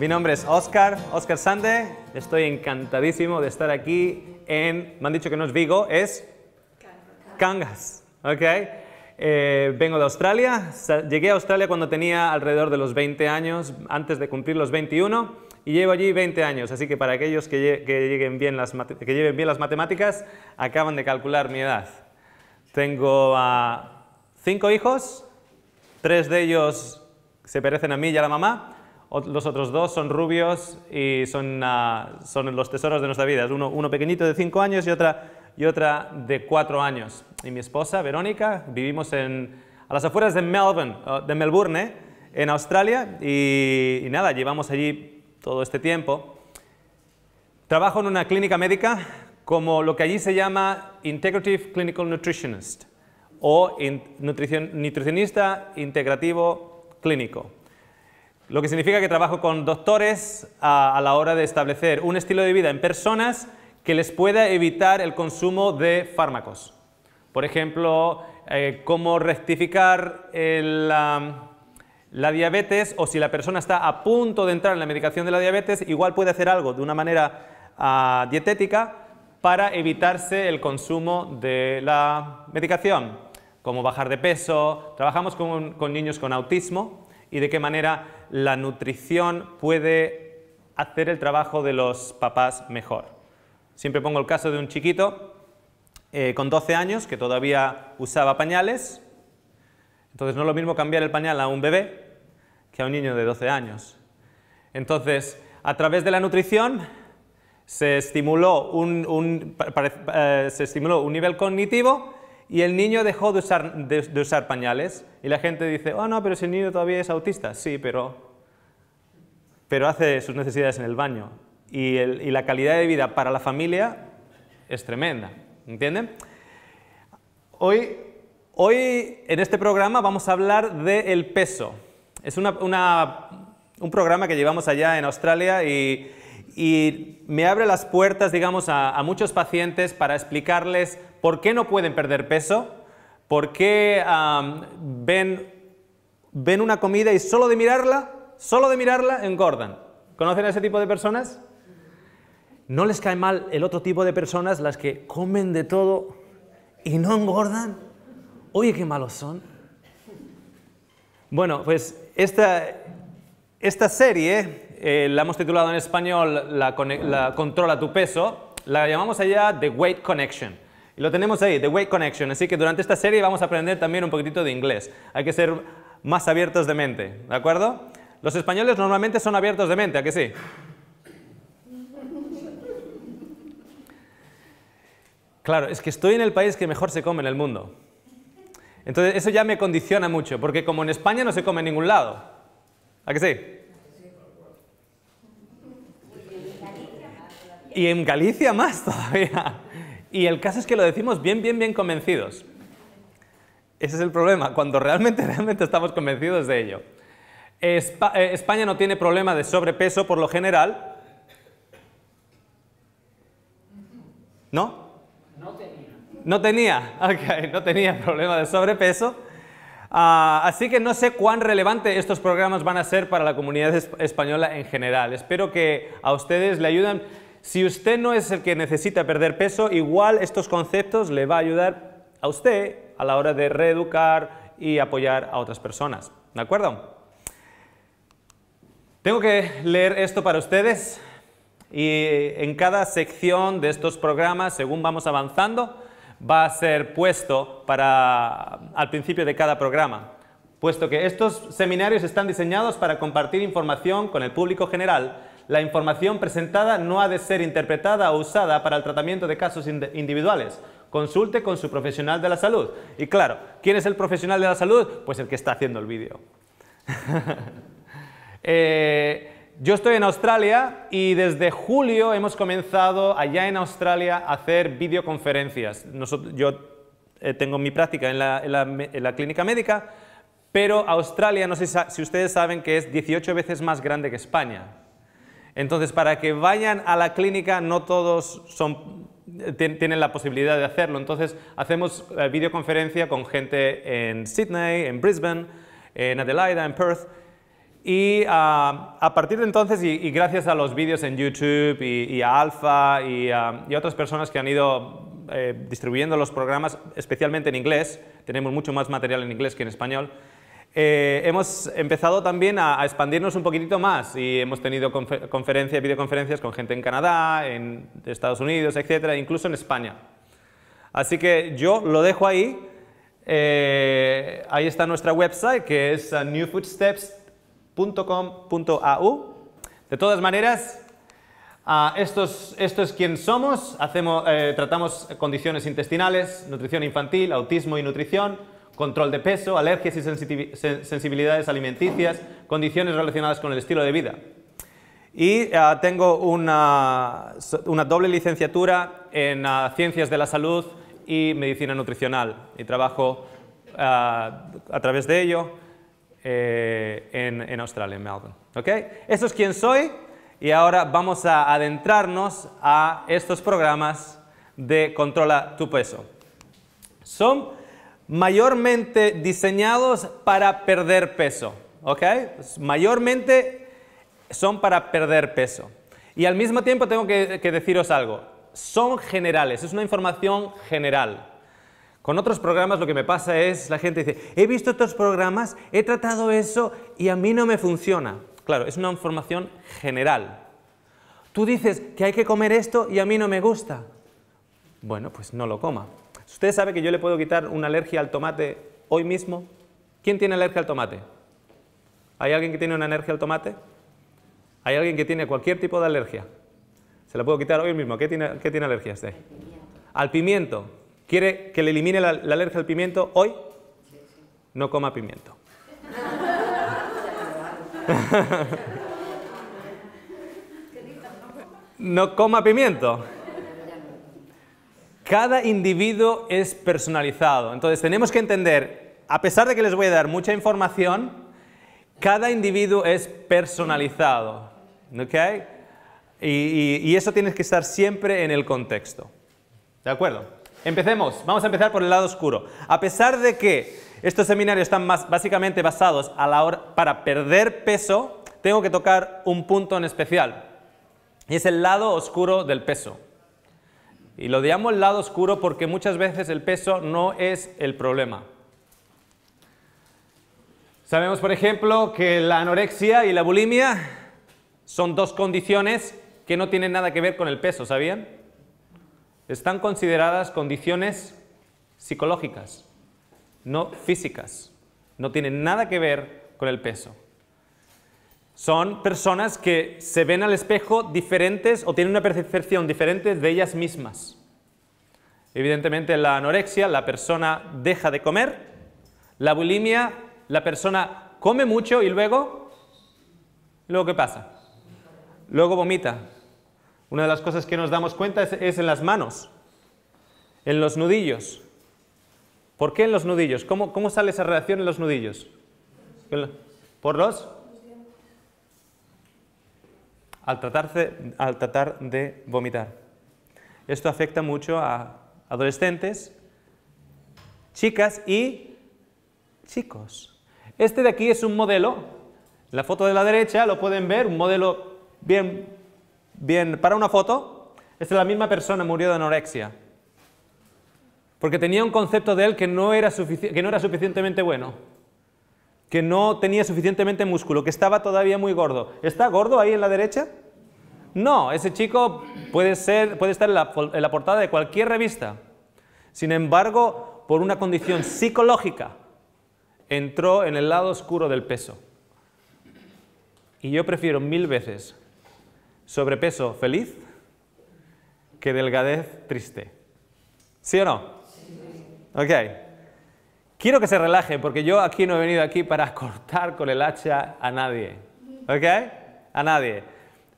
Mi nombre es Oscar, Oscar Sande. Estoy encantadísimo de estar aquí en, me han dicho que no es Vigo, es Cangas. ¿ok? Eh, vengo de Australia. Llegué a Australia cuando tenía alrededor de los 20 años, antes de cumplir los 21, y llevo allí 20 años. Así que para aquellos que, bien las que lleven bien las matemáticas, acaban de calcular mi edad. Tengo a cinco hijos, tres de ellos se parecen a mí y a la mamá, los otros dos son rubios y son, ah, los tesoros de nuestra vida. Uno, pequeñito de 5 años y otra, y otra de 4 años. Y mi esposa, Verónica, vivimos en, a las afueras de Melbourne, de Melbourne eh, en Australia, y, nada, llevamos allí todo este tiempo. Trabajo en una clínica médica como lo que allí se llama Integrative Clinical Nutritionist o nutricionista integrativo clínico. Lo que significa que trabajo con doctores a, la hora de establecer un estilo de vida en personas que les pueda evitar el consumo de fármacos. Por ejemplo, eh, cómo rectificar la, diabetes o si la persona está a punto de entrar en la medicación de la diabetes, igual puede hacer algo de una manera ah, dietética para evitarse el consumo de la medicación, como bajar de peso. Trabajamos con niños con autismo y de qué manera la nutrición puede hacer el trabajo de los papás mejor. Siempre pongo el caso de un chiquito eh, con 12 años que todavía usaba pañales, entonces no es lo mismo cambiar el pañal a un bebé que a un niño de 12 años. Entonces, a través de la nutrición se estimuló un eh, nivel cognitivo y el niño dejó de usar, de, usar pañales y la gente dice, oh no, pero si niño todavía es autista. Sí, pero, pero hace sus necesidades en el baño. Y, la calidad de vida para la familia es tremenda, ¿entienden? Hoy, hoy en este programa vamos a hablar de el peso. Es un programa que llevamos allá en Australia y, me abre las puertas, digamos, a muchos pacientes para explicarles por qué no pueden perder peso, por qué ven, ven una comida y solo de mirarla, solo de mirarla engordan. ¿Conocen a ese tipo de personas? ¿No les cae mal el otro tipo de personas, las que comen de todo y no engordan? Oye, qué malos son. Bueno, pues esta, esta serie eh, la hemos titulado en español la, la Controla tu peso, la llamamos allá The Weight Connection lo tenemos ahí, The Way Connection. Así que durante esta serie vamos a aprender también un poquitito de inglés. Hay que ser más abiertos de mente, ¿de acuerdo? Los españoles normalmente son abiertos de mente, ¿a qué sí? Claro, es que estoy en el país que mejor se come en el mundo. Entonces, eso ya me condiciona mucho, porque como en España no se come en ningún lado. ¿A qué sí? Y en Galicia más todavía. Y el caso es que lo decimos bien, bien, bien convencidos. Ese es el problema, cuando realmente, realmente estamos convencidos de ello. Eh, España no tiene problema de sobrepeso por lo general. ¿No? No tenía. No tenía, no tenía problema de sobrepeso. Ah, así que no sé cuán relevante estos programas van a ser para la comunidad española en general. Espero que a ustedes le ayuden si usted no es el que necesita perder peso, igual estos conceptos le va a ayudar a usted a la hora de reeducar y apoyar a otras personas. ¿De acuerdo? Tengo que leer esto para ustedes y en cada sección de estos programas, según vamos avanzando, va a ser puesto para, al principio de cada programa, puesto que estos seminarios están diseñados para compartir información con el público general la información presentada no ha de ser interpretada o usada para el tratamiento de casos individuales. Consulte con su profesional de la salud. Y claro, ¿quién es el profesional de la salud? Pues el que está haciendo el vídeo. Eh, yo estoy en Australia y desde julio hemos comenzado allá en Australia a hacer videoconferencias. Nosotros, yo eh, tengo mi práctica en la, clínica médica, pero Australia, no sé si ustedes saben que es 18 veces más grande que España. Entonces, para que vayan a la clínica, no todos tienen la posibilidad de hacerlo. Entonces, hacemos eh, videoconferencia con gente en Sydney, en Brisbane, en Adelaida, en Perth. Y ah, a partir de entonces, y, gracias a los vídeos en YouTube y, a Alfa ah, y, a otras personas que han ido eh, distribuyendo los programas, especialmente en inglés, tenemos mucho más material en inglés que en español, eh, hemos empezado también a, expandirnos un poquitito más y hemos tenido conferencias, videoconferencias con gente en Canadá, en Estados Unidos, etcétera, incluso en España. Así que yo lo dejo ahí. Eh, ahí está nuestra website que es newfootsteps.com.au. De todas maneras, esto, es, quien somos, Hacemos, eh, tratamos condiciones intestinales, nutrición infantil, autismo y nutrición control de peso, alergias y sensibilidades alimenticias, condiciones relacionadas con el estilo de vida. Y ah, tengo una, doble licenciatura en ah, Ciencias de la Salud y Medicina Nutricional. Y trabajo ah, a través de ello eh, en, Australia, en Melbourne. ¿Okay? Eso es quién soy y ahora vamos a adentrarnos a estos programas de Controla tu Peso. Son mayormente diseñados para perder peso, Mayormente son para perder peso. Y al mismo tiempo tengo que, que deciros algo, son generales, es una información general. Con otros programas lo que me pasa es, la gente dice, he visto otros programas, he tratado eso y a mí no me funciona. Claro, es una información general. Tú dices que hay que comer esto y a mí no me gusta. Bueno, pues no lo coma. ¿Usted sabe que yo le puedo quitar una alergia al tomate hoy mismo? ¿Quién tiene alergia al tomate? ¿Hay alguien que tiene una alergia al tomate? ¿Hay alguien que tiene cualquier tipo de alergia? Se la puedo quitar hoy mismo. ¿Qué tiene, alergia Al pimiento. ¿Quiere que le elimine la alergia al pimiento hoy? No coma pimiento. no coma pimiento. Cada individuo es personalizado. Entonces tenemos que entender, a pesar de que les voy a dar mucha información, cada individuo es personalizado. Y, eso tiene que estar siempre en el contexto. ¿De acuerdo? Empecemos. Vamos a empezar por el lado oscuro. A pesar de que estos seminarios están más, básicamente basados a la hora, para perder peso, tengo que tocar un punto en especial. Y es el lado oscuro del peso. Y lo llamo el lado oscuro porque muchas veces el peso no es el problema. Sabemos, por ejemplo, que la anorexia y la bulimia son dos condiciones que no tienen nada que ver con el peso, ¿sabían? Están consideradas condiciones psicológicas, no físicas. No tienen nada que ver con el peso. Son personas que se ven al espejo diferentes o tienen una percepción diferente de ellas mismas. Evidentemente la anorexia, la persona deja de comer. La bulimia, la persona come mucho y luego... ¿Luego qué pasa? Luego vomita. Una de las cosas que nos damos cuenta es, en las manos, en los nudillos. ¿Por qué en los nudillos? ¿Cómo, cómo sale esa reacción en los nudillos? ¿Por los? al, tratarse, al tratar de vomitar. Esto afecta mucho a adolescentes, chicas y chicos. Este de aquí es un modelo. La foto de la derecha lo pueden ver, un modelo bien, bien para una foto. Esta es la misma persona, murió de anorexia. Porque tenía un concepto de él que no era, que no era suficientemente bueno que no tenía suficientemente músculo, que estaba todavía muy gordo. ¿Está gordo ahí en la derecha? No, ese chico puede, ser, puede estar en la, en la portada de cualquier revista. Sin embargo, por una condición psicológica, entró en el lado oscuro del peso. Y yo prefiero mil veces sobrepeso feliz que delgadez triste. ¿Sí o no? Ok. Quiero que se relaje porque yo aquí no he venido aquí para cortar con el hacha a nadie. ¿Ok? A nadie.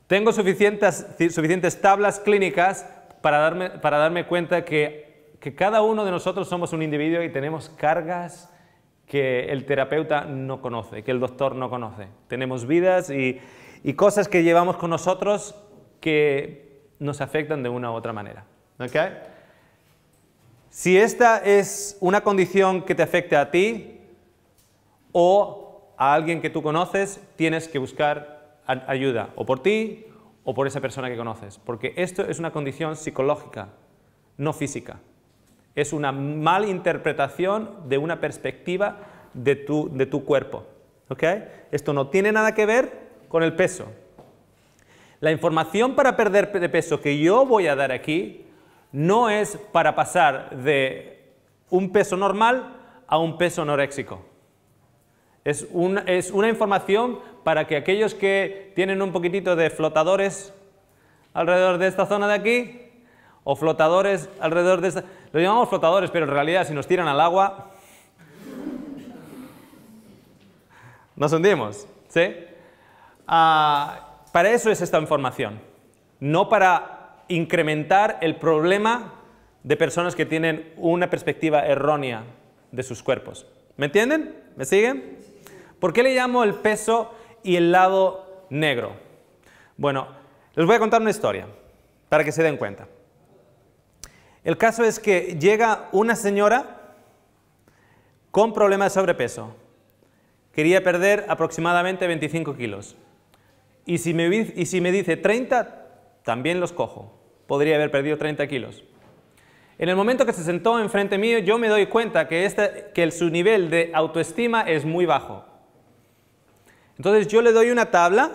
Tengo suficientes, suficientes tablas clínicas para darme, para darme cuenta que, que cada uno de nosotros somos un individuo y tenemos cargas que el terapeuta no conoce, que el doctor no conoce. Tenemos vidas y, y cosas que llevamos con nosotros que nos afectan de una u otra manera. ¿Ok? Si esta es una condición que te afecta a ti o a alguien que tú conoces, tienes que buscar ayuda, o por ti o por esa persona que conoces, porque esto es una condición psicológica, no física. Es una malinterpretación interpretación de una perspectiva de tu, cuerpo. Esto no tiene nada que ver con el peso. La información para perder de peso que yo voy a dar aquí no es para pasar de un peso normal a un peso noréxico. Es una, información para que aquellos que tienen un poquitito de flotadores alrededor de esta zona de aquí, o flotadores alrededor de esta... Lo llamamos flotadores, pero en realidad si nos tiran al agua, nos hundimos. ¿sí? Ah, para eso es esta información, no para incrementar el problema de personas que tienen una perspectiva errónea de sus cuerpos. ¿Me entienden? ¿Me siguen? ¿Por qué le llamo el peso y el lado negro? Bueno, les voy a contar una historia para que se den cuenta. El caso es que llega una señora con problemas de sobrepeso. Quería perder aproximadamente 25 kilos. Y si me, y si me dice 30, también los cojo podría haber perdido 30 kilos. En el momento que se sentó enfrente mío, yo me doy cuenta que, este, que su nivel de autoestima es muy bajo. Entonces yo le doy una tabla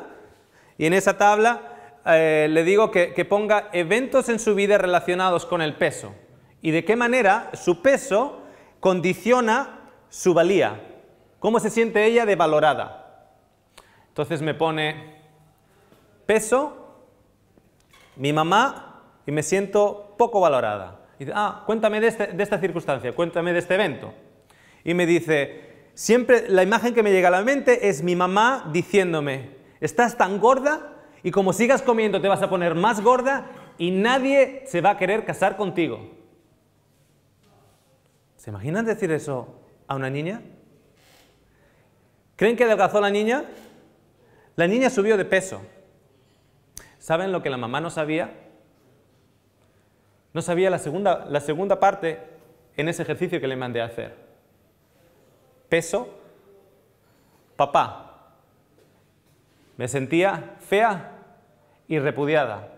y en esa tabla eh, le digo que, ponga eventos en su vida relacionados con el peso y de qué manera su peso condiciona su valía, cómo se siente ella devalorada Entonces me pone peso, mi mamá y me siento poco valorada. Y dice, ah, cuéntame este, de, esta circunstancia, cuéntame de este evento. Y me dice, siempre la imagen que me llega a la mente es mi mamá diciéndome, estás tan gorda y como sigas comiendo te vas a poner más gorda y nadie se va a querer casar contigo. ¿Se imaginan decir eso a una niña? ¿Creen que adelgazó la niña? La niña subió de peso. ¿Saben lo que la mamá no sabía? No sabía la segunda, parte en ese ejercicio que le mandé a hacer. Peso. Papá. Me sentía fea y repudiada.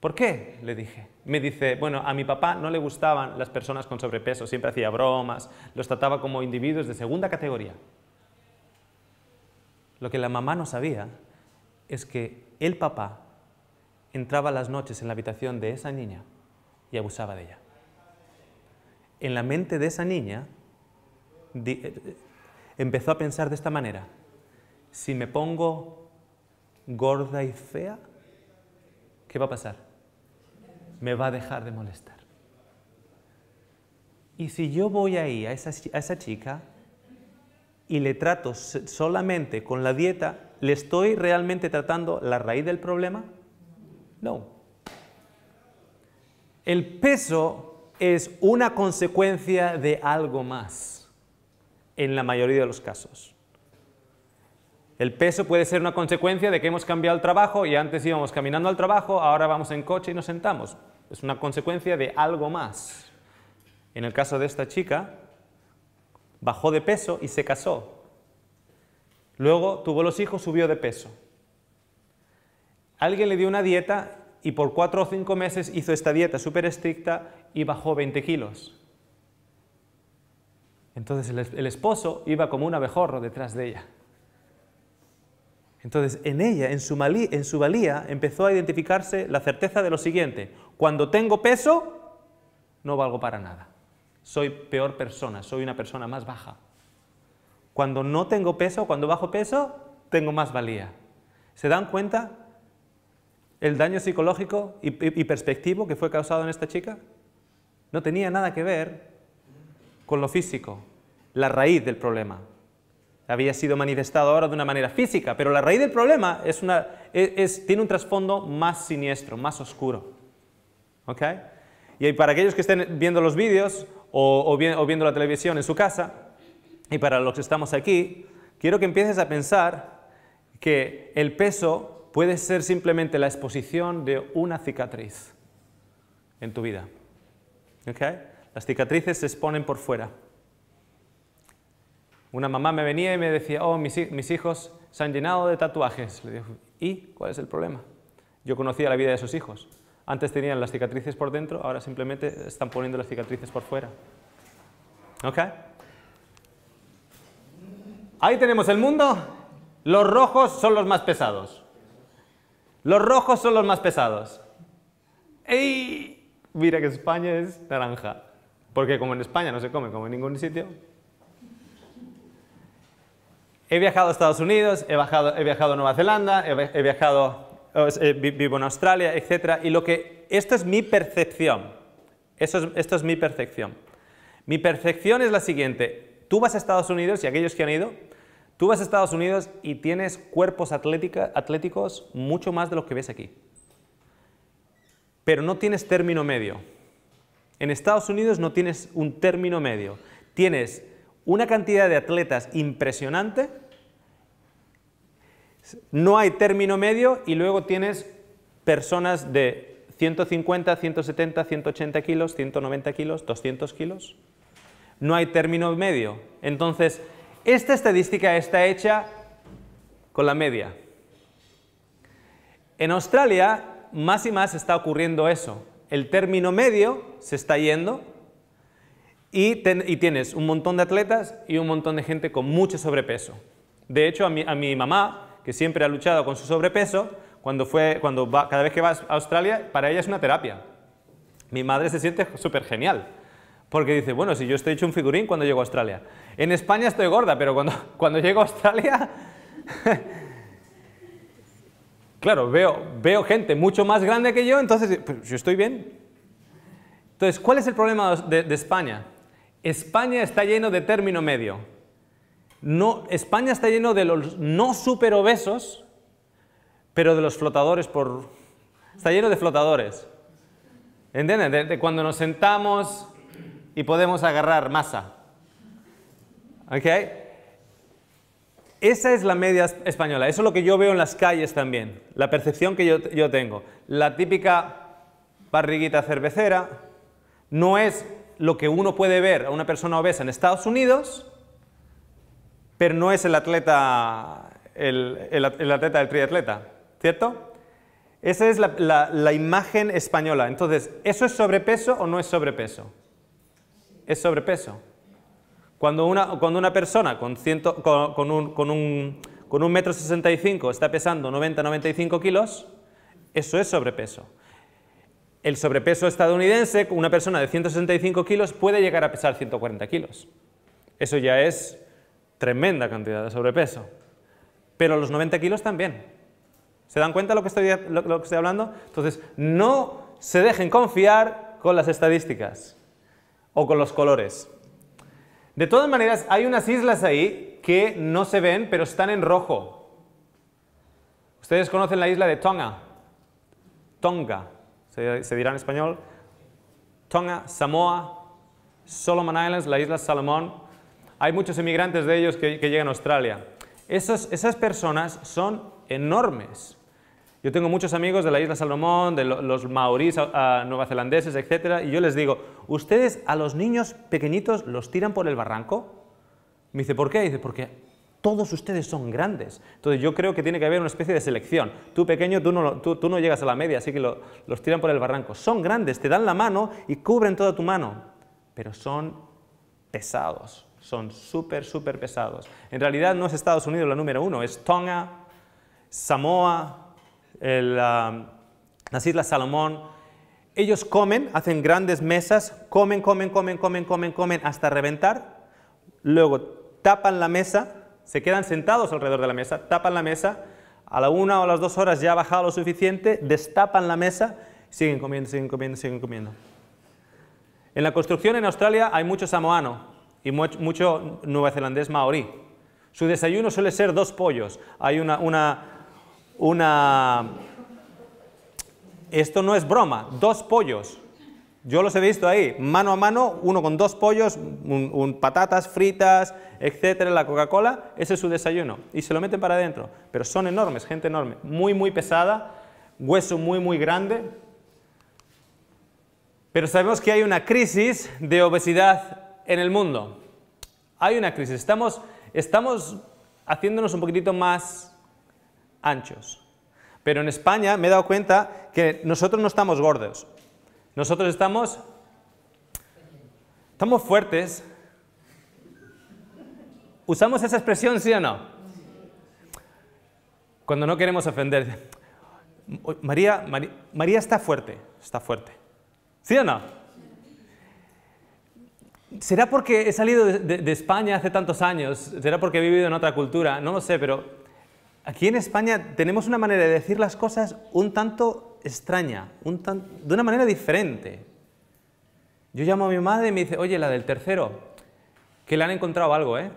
¿Por qué? le dije. Me dice, bueno, a mi papá no le gustaban las personas con sobrepeso, siempre hacía bromas, los trataba como individuos de segunda categoría. Lo que la mamá no sabía es que el papá entraba las noches en la habitación de esa niña y abusaba de ella. En la mente de esa niña eh, empezó a pensar de esta manera, si me pongo gorda y fea, ¿qué va a pasar? Me va a dejar de molestar. Y si yo voy ahí a esa, a esa chica y le trato solamente con la dieta, ¿le estoy realmente tratando la raíz del problema? No. El peso es una consecuencia de algo más, en la mayoría de los casos. El peso puede ser una consecuencia de que hemos cambiado el trabajo y antes íbamos caminando al trabajo, ahora vamos en coche y nos sentamos. Es una consecuencia de algo más. En el caso de esta chica, bajó de peso y se casó. Luego tuvo los hijos, subió de peso. Alguien le dio una dieta y por cuatro o cinco meses hizo esta dieta súper estricta y bajó 20 kilos. Entonces el, esposo iba como un abejorro detrás de ella. Entonces en ella, en su, malí, en su valía, empezó a identificarse la certeza de lo siguiente, cuando tengo peso, no valgo para nada. Soy peor persona, soy una persona más baja. Cuando no tengo peso, cuando bajo peso, tengo más valía. ¿Se dan cuenta? el daño psicológico y, perspectivo que fue causado en esta chica no tenía nada que ver con lo físico, la raíz del problema. Había sido manifestado ahora de una manera física, pero la raíz del problema tiene un trasfondo más siniestro, más oscuro. Y para aquellos que estén viendo los vídeos o, o viendo la televisión en su casa, y para los que estamos aquí, quiero que empieces a pensar que el peso puede ser simplemente la exposición de una cicatriz en tu vida. Las cicatrices se exponen por fuera. Una mamá me venía y me decía, oh, mis, hijos se han llenado de tatuajes. Le ¿y cuál es el problema? Yo conocía la vida de sus hijos. Antes tenían las cicatrices por dentro, ahora simplemente están poniendo las cicatrices por fuera. Ahí tenemos el mundo. Los rojos son los más pesados. Los rojos son los más pesados. ¡Ey! Mira que España es naranja. Porque como en España no se come como en ningún sitio. He viajado a Estados Unidos, he, viajado a Nueva Zelanda, he, viajado, vivo en Australia, etc. Y lo que, esto es mi percepción. esto es mi percepción. Mi percepción es la siguiente. Tú vas a Estados Unidos y aquellos que han ido Tú vas a Estados Unidos y tienes cuerpos atléticos mucho más de los que ves aquí. Pero no tienes término medio. En Estados Unidos no tienes un término medio. Tienes una cantidad de atletas impresionante, no hay término medio y luego tienes personas de 150, 170, 180 kilos, 190 kilos, 200 kilos. No hay término medio. Entonces, esta estadística está hecha con la media. En Australia más y más está ocurriendo eso. El término medio se está yendo y, tienes un montón de atletas y un montón de gente con mucho sobrepeso. De hecho, a mi, mamá, que siempre ha luchado con su sobrepeso, cuando fue, cuando cada vez que vas a Australia, para ella es una terapia. Mi madre se siente súper genial porque dice, bueno, si yo estoy hecho un figurín cuando llego a Australia. En España estoy gorda, pero cuando, cuando llego a Australia... claro, veo, veo gente mucho más grande que yo, entonces pues, yo estoy bien. Entonces, ¿cuál es el problema de, España? España está lleno de término medio. No, España está lleno de los no super obesos, pero de los flotadores por... Está lleno de flotadores. ¿Entienden? de cuando nos sentamos y podemos agarrar masa. ¿Ok? Esa es la media española, eso es lo que yo veo en las calles también, la percepción que yo, tengo. La típica barriguita cervecera no es lo que uno puede ver a una persona obesa en Estados Unidos, pero no es el atleta, el, el, atleta del triatleta, ¿cierto? Esa es la imagen española. Entonces, ¿eso es sobrepeso o no es sobrepeso? es sobrepeso. Cuando una, cuando una persona con, ciento, con, un, con, un, con metro 65 está pesando 90-95 kilos, eso es sobrepeso. El sobrepeso estadounidense, una persona de 165 kilos puede llegar a pesar 140 kilos. Eso ya es tremenda cantidad de sobrepeso. Pero los 90 kilos también. ¿Se dan cuenta de lo que estoy, lo que estoy hablando? Entonces, no se dejen confiar con las estadísticas o con los colores. De todas maneras, hay unas islas ahí que no se ven, pero están en rojo. Ustedes conocen la isla de Tonga. Tonga, se, dirá en español. Tonga, Samoa, Solomon Islands, la isla Salomón. Hay muchos emigrantes de ellos que, llegan a Australia. Esas, esas personas son enormes. Yo tengo muchos amigos de la isla Salomón, de los maorís uh, ah, ah, nuevazelandeses, etc. Y yo les digo, ¿ustedes a los niños pequeñitos los tiran por el barranco? Me dice, ¿por qué? dice, porque todos ustedes son grandes. Entonces yo creo que tiene que haber una especie de selección. Tú pequeño, tú no, tú, no llegas a la media, así que los tiran por el barranco. Son grandes, te dan la mano y cubren toda tu mano. Pero son pesados, son súper, súper pesados. En realidad no es Estados Unidos la número uno, es Tonga, Samoa, Ah, las Islas Salomón, ellos comen, hacen grandes mesas, comen, comen, comen, comen, comen, comen hasta reventar. Luego tapan la mesa, se quedan sentados alrededor de la mesa, tapan la mesa. A la una o a las dos horas ya ha bajado lo suficiente, destapan la mesa, siguen comiendo, siguen comiendo, siguen comiendo. En la construcción en Australia hay mucho samoano y mucho, mucho zelandés maorí. Su desayuno suele ser dos pollos. Hay una una... Esto no es broma, dos pollos. Yo los he visto ahí, mano a mano, uno con dos pollos, un, patatas fritas, etcétera, la Coca-Cola, ese es su desayuno. Y se lo meten para adentro. Pero son enormes, gente enorme, muy, muy pesada, hueso muy, muy grande. Pero sabemos que hay una crisis de obesidad en el mundo. Hay una crisis. Estamos, estamos haciéndonos un poquitito más anchos. Pero en España me he dado cuenta que nosotros no estamos gordos. Nosotros estamos, estamos fuertes. ¿Usamos esa expresión, sí o no? Cuando no queremos ofender. María, María, está fuerte, está fuerte. ¿Sí o no? ¿Será porque he salido de España hace tantos años? ¿Será porque he vivido en otra cultura? No lo sé, pero Aquí en España tenemos una manera de decir las cosas un tanto extraña, de una manera diferente. Yo llamo a mi madre y me dice, oye, la del tercero, que le han encontrado algo, ¿eh?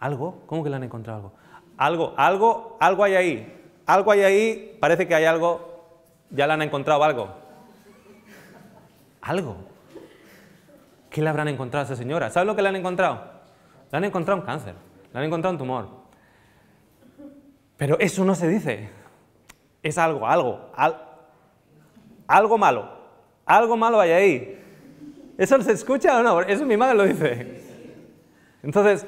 ¿Algo? ¿Cómo que le han encontrado algo? Algo, algo, algo hay ahí. Algo hay ahí, parece que hay algo, ya le han encontrado algo. Algo. ¿Qué le habrán encontrado a esa señora? ¿Sabes lo que le han encontrado? Le han encontrado un cáncer, le han encontrado un tumor, pero eso no se dice. Es algo, algo, algo malo. Algo malo hay ahí. ¿Eso se escucha o no? Eso mi madre lo dice. Entonces,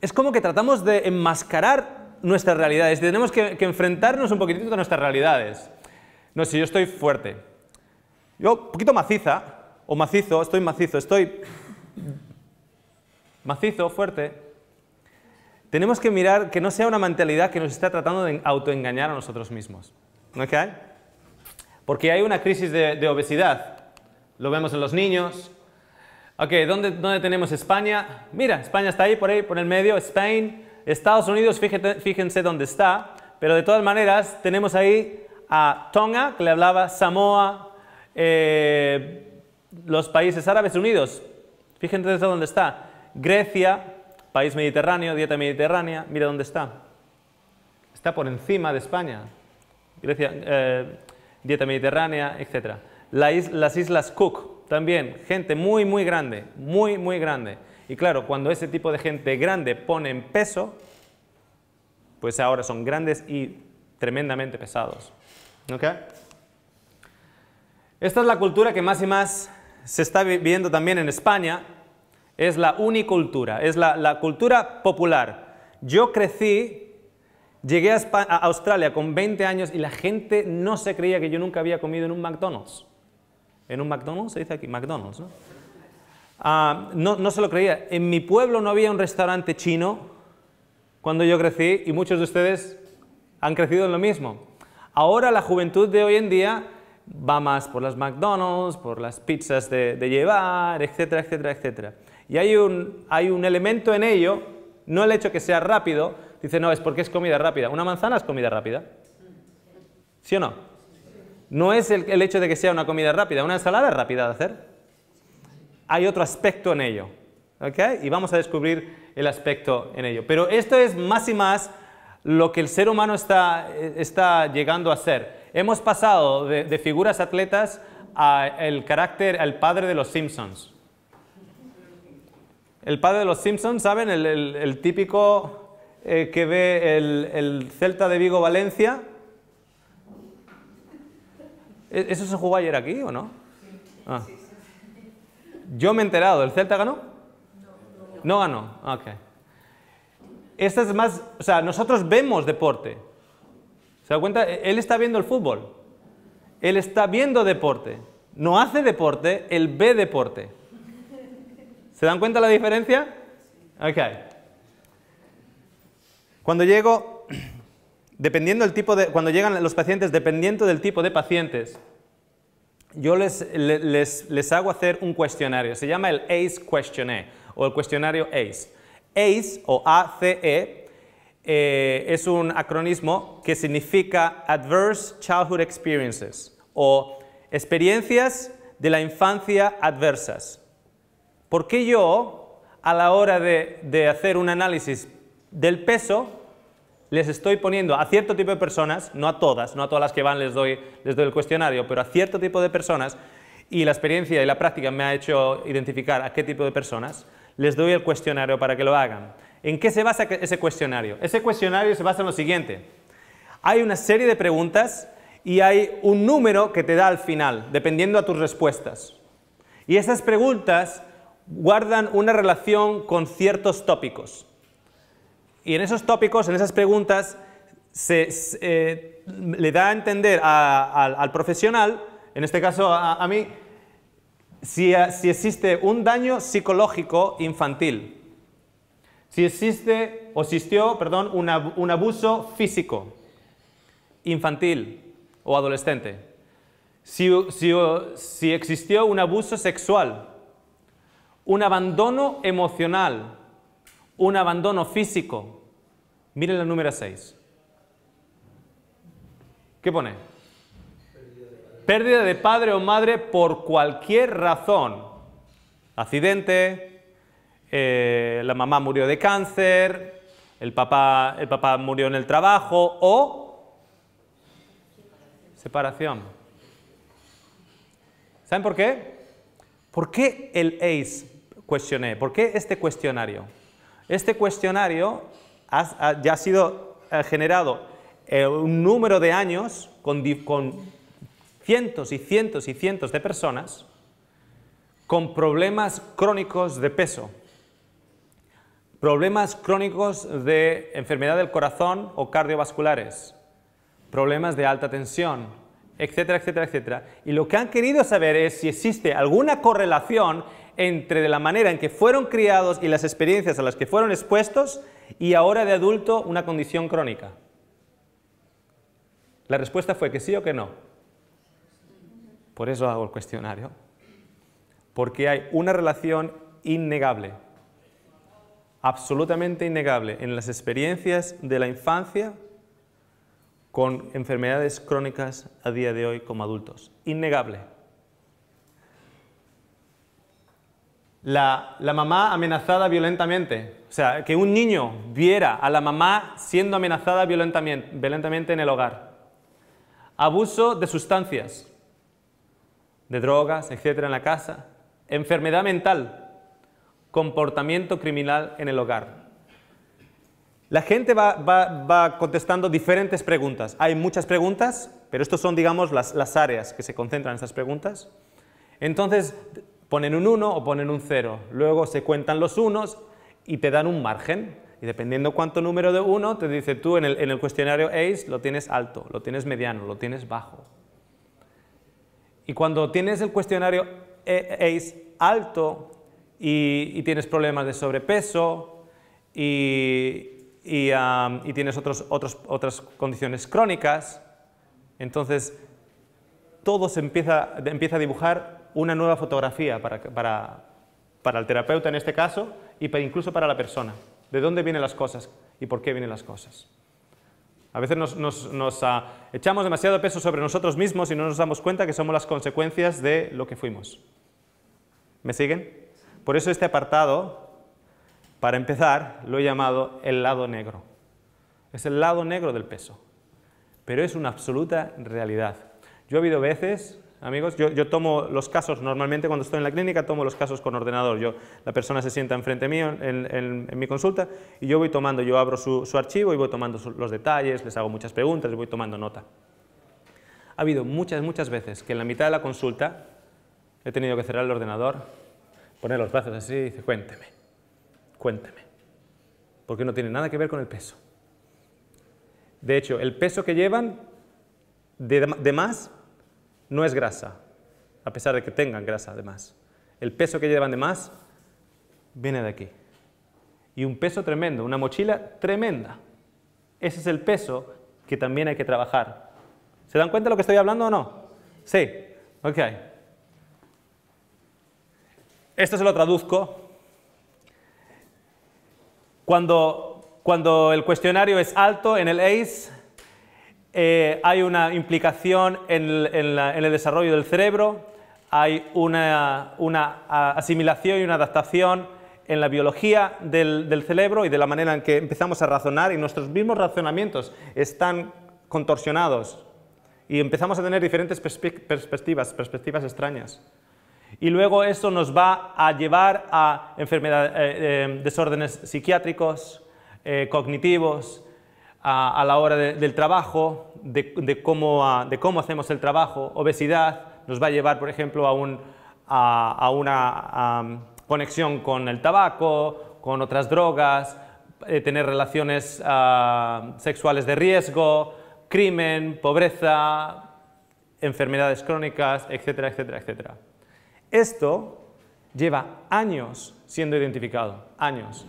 es como que tratamos de enmascarar nuestras realidades. Tenemos que, que enfrentarnos un poquitito a nuestras realidades. No, si yo estoy fuerte, yo un poquito maciza, o macizo, estoy macizo, estoy macizo, fuerte, tenemos que mirar que no sea una mentalidad que nos está tratando de autoengañar a nosotros mismos. ¿Okay? Porque hay una crisis de, obesidad. Lo vemos en los niños. Ok, ¿dónde, tenemos España? Mira, España está ahí, por ahí, por el medio, Spain. Estados Unidos, fíjense dónde está. Pero de todas maneras, tenemos ahí a Tonga, que le hablaba Samoa, eh, los países árabes unidos. Fíjense dónde está. Grecia, País mediterráneo, dieta mediterránea, mira dónde está. Está por encima de España. Grecia, eh, dieta mediterránea, etc. las islas Cook, también, gente muy, muy grande, muy, muy grande. Y claro, cuando ese tipo de gente grande pone en peso, pues ahora son grandes y tremendamente pesados. Esta es la cultura que más y más se está viviendo también en España, es la unicultura, es la, cultura popular. Yo crecí, llegué a, Australia con 20 años y la gente no se creía que yo nunca había comido en un McDonald's. ¿En un McDonald's? Se dice aquí, McDonald's, ah, ¿no? no, se lo creía. En mi pueblo no había un restaurante chino cuando yo crecí y muchos de ustedes han crecido en lo mismo. Ahora la juventud de hoy en día va más por las McDonald's, por las pizzas de, de llevar, etcétera, etcétera, etcétera. Y hay un, hay un elemento en ello, no el hecho que sea rápido, dice, no, es porque es comida rápida. Una manzana es comida rápida. ¿Sí o no? No es el, hecho de que sea una comida rápida, una ensalada es rápida de hacer. Hay otro aspecto en ello. Y vamos a descubrir el aspecto en ello. Pero esto es más y más lo que el ser humano está, llegando a ser. Hemos pasado de, figuras atletas al carácter, al padre de los Simpsons. El padre de los Simpsons, ¿saben? El, típico eh, que ve el, Celta de Vigo Valencia. ¿E, ¿Eso se jugó ayer aquí o no? Ah. Yo me he enterado, ¿el Celta ganó? No ganó, ah, ok. Esta es más, o sea, nosotros vemos deporte. ¿Se da cuenta? E, él está viendo el fútbol. Él está viendo deporte. No hace deporte, él ve deporte. ¿Se dan cuenta la diferencia? Ok. Cuando llego, dependiendo del tipo de, cuando llegan los pacientes, dependiendo del tipo de pacientes, yo les, hago hacer un cuestionario. Se llama el ACE Questionnaire o el cuestionario ACE. ACE o ACE eh, es un acronismo que significa Adverse Childhood Experiences o experiencias de la infancia adversas. ¿Por yo, a la hora de, hacer un análisis del peso, les estoy poniendo a cierto tipo de personas, no a todas, no a todas las que van les doy, les doy el cuestionario, pero a cierto tipo de personas, y la experiencia y la práctica me ha hecho identificar a qué tipo de personas, les doy el cuestionario para que lo hagan. ¿En qué se basa ese cuestionario? Ese cuestionario se basa en lo siguiente. Hay una serie de preguntas y hay un número que te da al final, dependiendo a tus respuestas. Y esas preguntas guardan una relación con ciertos tópicos. Y en esos tópicos, en esas preguntas, se, eh, le da a entender al profesional, en este caso a, mí, si, existe un daño psicológico infantil, si existe o existió perdón, un abuso físico infantil o adolescente, si, si, si existió un abuso sexual un abandono emocional, un abandono físico. Miren la número 6. ¿Qué pone? Pérdida de padre o madre por cualquier razón. Accidente, eh, la mamá murió de cáncer, el papá, el papá murió en el trabajo o separación. ¿Saben por qué? ¿Por qué el ACE cuestioné. ¿Por qué este cuestionario? Este cuestionario ya ha sido generado eh, un número de años con, con cientos y cientos y cientos de personas con problemas crónicos de peso, problemas crónicos de enfermedad del corazón o cardiovasculares, problemas de alta tensión, etcétera, etcétera, etcétera. Y lo que han querido saber es si existe alguna correlación entre la manera en que fueron criados y las experiencias a las que fueron expuestos y ahora de adulto una condición crónica? La respuesta fue que sí o que no. Por eso hago el cuestionario. Porque hay una relación innegable, absolutamente innegable, en las experiencias de la infancia con enfermedades crónicas a día de hoy como adultos. Innegable. la, mamá amenazada violentamente. O sea, que un niño viera a la mamá siendo amenazada violentamente, violentamente en el hogar. Abuso de sustancias, de drogas, etcétera, en la casa. Enfermedad mental, comportamiento criminal en el hogar. La gente va, contestando diferentes preguntas. Hay muchas preguntas, pero estas son, digamos, las, las áreas que se concentran en estas preguntas. Entonces, ponen un 1 o ponen un 0. Luego se cuentan los unos y te dan un margen. Y dependiendo cuánto número de uno, te dice tú en el, cuestionario ACE lo tienes alto, lo tienes mediano, lo tienes bajo. Y cuando tienes el cuestionario ACE alto y, tienes problemas de sobrepeso y, tienes otras condiciones crónicas, entonces todo se empieza, empieza a dibujar una nueva fotografía para, para, para el terapeuta en este caso y e incluso para la persona. ¿De dónde vienen las cosas y por qué vienen las cosas? A veces nos, ah, echamos demasiado peso sobre nosotros mismos y no nos damos cuenta que somos las consecuencias de lo que fuimos. ¿Me siguen? Por eso este apartado, para empezar, lo he llamado el lado negro. Es el lado negro del peso, pero es una absoluta realidad. Yo he habido veces amigos. Yo, tomo los casos, normalmente cuando estoy en la clínica, tomo los casos con ordenador. Yo, la persona se sienta enfrente mío en, en, mi consulta y yo voy tomando, yo abro su, archivo y voy tomando los detalles, les hago muchas preguntas, les voy tomando nota. Ha habido muchas, muchas veces que en la mitad de la consulta he tenido que cerrar el ordenador, poner los brazos así y decir, cuénteme, cuénteme, porque no tiene nada que ver con el peso. De hecho, el peso que llevan de más no es grasa, a pesar de que tengan grasa además. El peso que llevan de más viene de aquí. Y un peso tremendo, una mochila tremenda. Ese es el peso que también hay que trabajar. ¿Se dan cuenta de lo que estoy hablando o no? Sí, ok. Esto se lo traduzco. Cuando, el cuestionario es alto en el ACE, eh, hay una implicación en el, desarrollo del cerebro, hay una, asimilación y una adaptación en la biología del, cerebro y de la manera en que empezamos a razonar y nuestros mismos razonamientos están contorsionados y empezamos a tener diferentes perspectivas, perspectivas extrañas. Y luego eso nos va a llevar a enfermedades, eh, eh, desórdenes psiquiátricos, cognitivos, a, la hora del trabajo, de, cómo, de cómo hacemos el trabajo. Obesidad nos va a llevar, por ejemplo, a, una um, conexión con el tabaco, con otras drogas, eh, tener relaciones ah, sexuales de riesgo, crimen, pobreza, enfermedades crónicas, etcétera, etcétera, etcétera. Esto lleva años siendo identificado, años.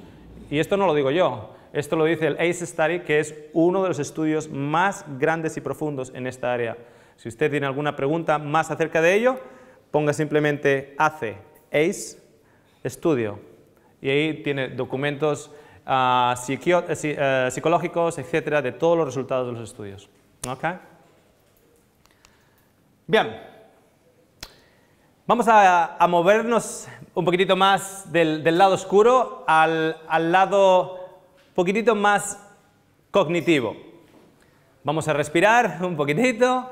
Y esto no lo digo yo, esto lo dice el ACE Study, que es uno de los estudios más grandes y profundos en esta área. Si usted tiene alguna pregunta más acerca de ello, ponga simplemente ACE, ACE, estudio. Y ahí tiene documentos ah, eh, eh, psicológicos, etcétera, de todos los resultados de los estudios. Bien, vamos a, movernos un poquitito más del, lado oscuro al, al lado poquitito más cognitivo. Vamos a respirar un poquitito.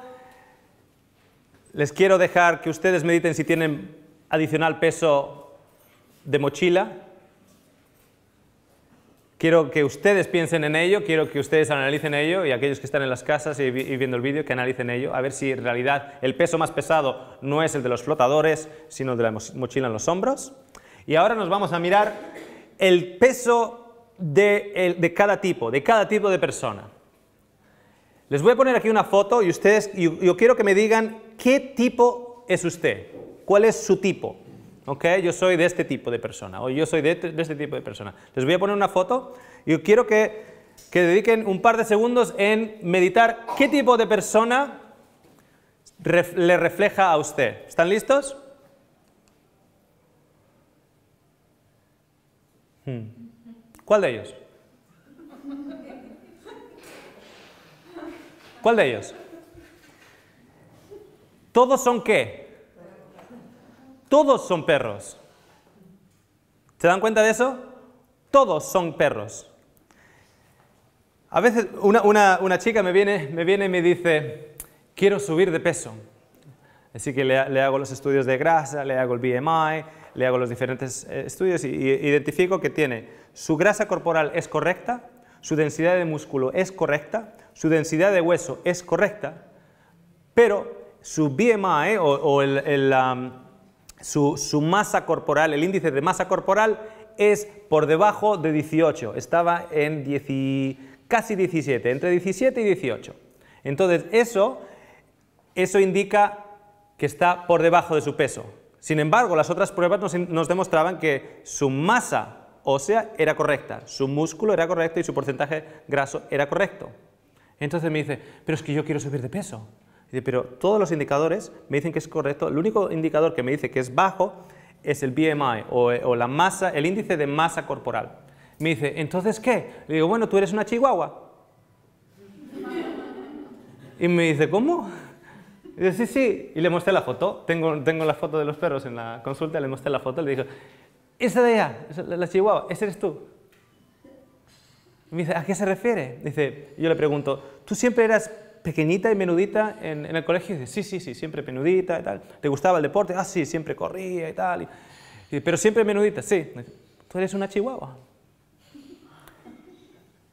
Les quiero dejar que ustedes mediten si tienen adicional peso de mochila. Quiero que ustedes piensen en ello, quiero que ustedes analicen ello y aquellos que están en las casas y, viendo el vídeo que analicen ello, a ver si en realidad el peso más pesado no es el de los flotadores, sino el de la mochila en los hombros. Y ahora nos vamos a mirar el peso de, el, de cada tipo, de cada tipo de persona. Les voy a poner aquí una foto y ustedes, yo, quiero que me digan qué tipo es usted, cuál es su tipo. okay Yo soy de este tipo de persona, o yo soy este, de, este tipo de persona. Les voy a poner una foto y yo quiero que, que dediquen un par de segundos en meditar qué tipo de persona le refleja a usted. ¿Están listos? Hmm. ¿Cuál de ellos? ¿Cuál de ellos? ¿Todos son qué? Todos son perros. ¿Se dan cuenta de eso? Todos son perros. A veces una, chica me viene, y me dice, quiero subir de peso. Así que le, hago los estudios de grasa, le hago el BMI, le hago los diferentes eh, estudios y identifico que tiene su grasa corporal es correcta, su densidad de músculo es correcta, su densidad de hueso es correcta, pero su BMI eh, o, su, masa corporal, el índice de masa corporal es por debajo de 18, estaba en casi 17, entre 17 y 18. Entonces eso, eso indica que está por debajo de su peso. Sin embargo, las otras pruebas nos demostraban que su masa o sea, era correcta, su músculo era correcto y su porcentaje graso era correcto. Entonces me dice, pero es que yo quiero subir de peso. Dice, pero todos los indicadores me dicen que es correcto. El único indicador que me dice que es bajo es el BMI o, la masa, el índice de masa corporal. Me dice, ¿entonces qué? Le digo, bueno, tú eres una chihuahua. Y me dice, ¿cómo? dice, sí, sí. Y le mostré la foto. Tengo, tengo la foto de los perros en la consulta, le mostré la foto, le digo, esa de allá, la chihuahua, ese eres tú. me dice, ¿a qué se refiere? Dice, yo le pregunto, ¿tú siempre eras pequeñita y menudita en, el colegio? dice, sí, sí, sí, siempre menudita y tal. ¿Te gustaba el deporte? Ah, sí, siempre corría y tal. pero siempre menudita, sí. Dice, Tú eres una chihuahua.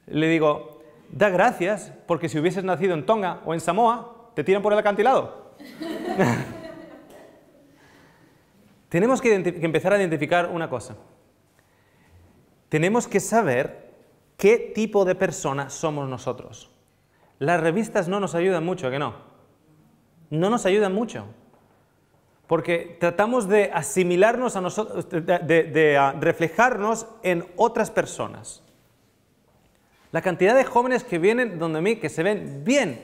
Le digo, da gracias porque si hubieses nacido en Tonga o en Samoa, te tiran por el acantilado. Tenemos que, empezar a identificar una cosa. Tenemos que saber qué tipo de persona somos nosotros. Las revistas no nos ayudan mucho, que no? No nos ayudan mucho. Porque tratamos de asimilarnos a nosotros, de, de ah, reflejarnos en otras personas. La cantidad de jóvenes que vienen donde mí, que se ven bien,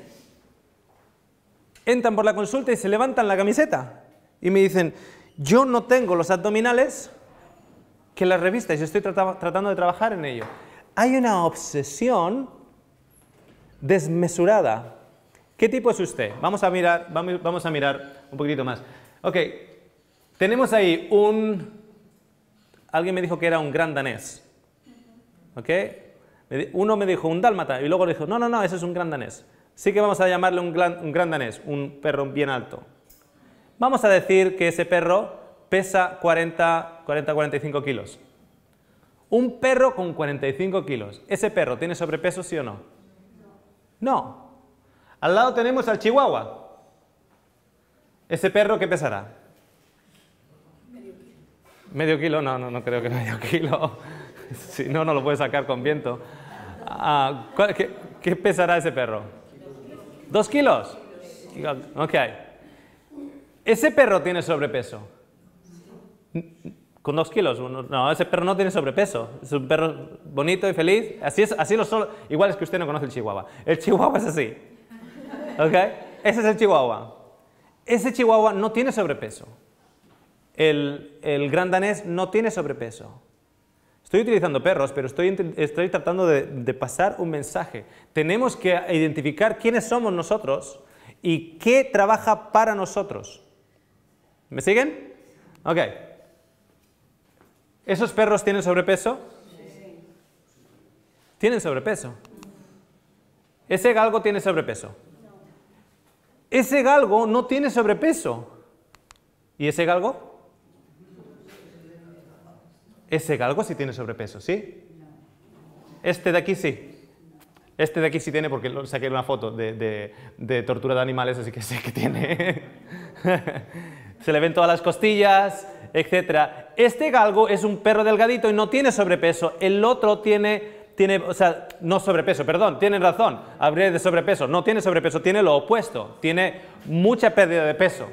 entran por la consulta y se levantan la camiseta y me dicen, yo no tengo los abdominales que las revistas, yo estoy tratando de trabajar en ello. Hay una obsesión desmesurada. ¿Qué tipo es usted? Vamos a mirar, vamos a mirar un poquitito más. Ok, tenemos ahí un... Alguien me dijo que era un gran danés. ¿Ok? Uno me dijo un dálmata y luego le dijo, no, no, no, ese es un gran danés. Sí que vamos a llamarle un gran, un gran danés, un perro bien alto. Vamos a decir que ese perro pesa 40-45 kilos. Un perro con 45 kilos. ¿Ese perro tiene sobrepeso, sí o no? No. Al lado tenemos al chihuahua. ¿Ese perro qué pesará? Medio kilo. ¿Medio kilo? No, no, no creo que medio kilo. si no, no lo puede sacar con viento. Ah, qué, pesará ese perro? ¿Dos kilos? ¿Dos kilos? Ok. ¿Ese perro tiene sobrepeso? Con dos kilos. No, ese perro no tiene sobrepeso. Es un perro bonito y feliz. Así es, así lo son, Igual es que usted no conoce el chihuahua. El chihuahua es así. Ese es el chihuahua. Ese chihuahua no tiene sobrepeso. El, gran danés no tiene sobrepeso. Estoy utilizando perros, pero estoy, tratando de, de pasar un mensaje. Tenemos que identificar quiénes somos nosotros y qué trabaja para nosotros. ¿Me siguen? Ok. ¿Esos perros tienen sobrepeso? Sí. Tienen sobrepeso. ¿Ese galgo tiene sobrepeso? Ese galgo no tiene sobrepeso. ¿Y ese galgo? Ese galgo sí tiene sobrepeso, ¿sí? Este de aquí sí. Este de aquí sí tiene porque lo saqué una foto de, de tortura de animales, así que sé que tiene. se le ven todas las costillas, etc. Este galgo es un perro delgadito y no tiene sobrepeso. El otro tiene, tiene o sea, no sobrepeso, perdón, tienen razón. Habría de sobrepeso. No tiene sobrepeso, tiene lo opuesto. Tiene mucha pérdida de peso.